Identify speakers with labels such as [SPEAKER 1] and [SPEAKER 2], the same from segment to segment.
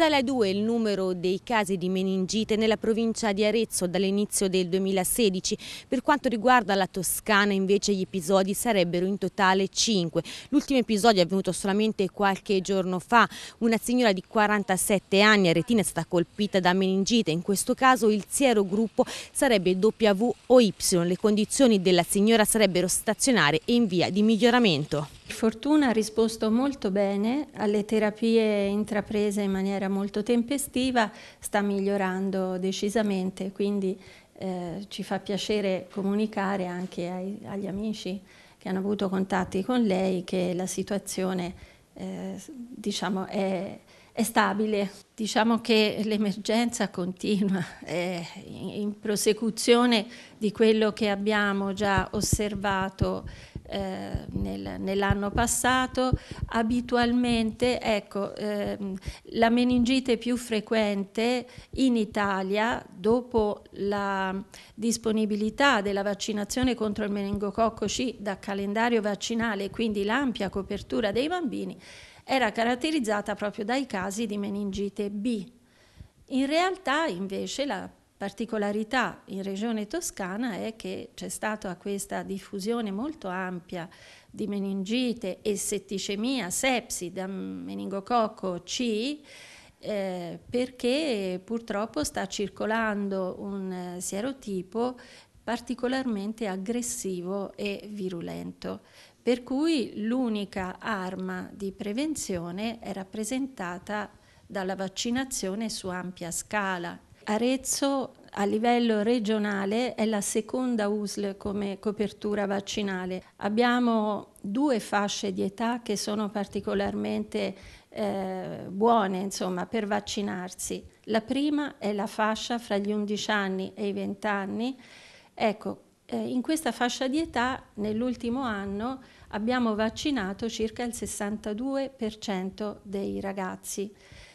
[SPEAKER 1] Sale a 2 il numero dei casi di meningite nella provincia di Arezzo dall'inizio del 2016. Per quanto riguarda la Toscana invece gli episodi sarebbero in totale 5. L'ultimo episodio è avvenuto solamente qualche giorno fa. Una signora di 47 anni aretina è stata colpita da meningite. In questo caso il siero gruppo sarebbe W o Y. Le condizioni della signora sarebbero stazionarie e in via di miglioramento.
[SPEAKER 2] Fortuna ha risposto molto bene alle terapie intraprese in maniera molto tempestiva, sta migliorando decisamente, quindi eh, ci fa piacere comunicare anche ai, agli amici che hanno avuto contatti con lei che la situazione eh, diciamo, è, è, stabile. Diciamo che l'emergenza continua, è in prosecuzione di quello che abbiamo già osservato eh, nel, nell'anno passato, abitualmente ecco, ehm, la meningite più frequente in Italia, dopo la disponibilità della vaccinazione contro il meningococco C da calendario vaccinale, quindi l'ampia copertura dei bambini, era caratterizzata proprio dai casi di meningite B. In realtà invece la particolarità in regione toscana è che c'è stata questa diffusione molto ampia di meningite e setticemia, sepsi da meningococco C, eh, perché purtroppo sta circolando un eh, sierotipo particolarmente aggressivo e virulento, per cui l'unica arma di prevenzione è rappresentata dalla vaccinazione su ampia scala Arezzo a livello regionale è la seconda USL come copertura vaccinale. Abbiamo due fasce di età che sono particolarmente eh, buone insomma, per vaccinarsi. La prima è la fascia fra gli 11 anni e i 20 anni. Ecco, eh, in questa fascia di età nell'ultimo anno abbiamo vaccinato circa il 62% dei ragazzi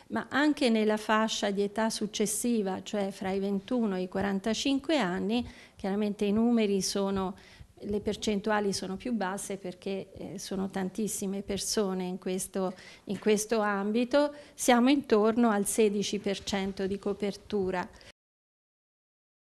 [SPEAKER 2] ma anche nella fascia di età successiva, cioè fra i 21 e i 45 anni, chiaramente i numeri sono, le percentuali sono più basse perché eh, sono tantissime persone in questo, in questo ambito, siamo intorno al 16% di copertura.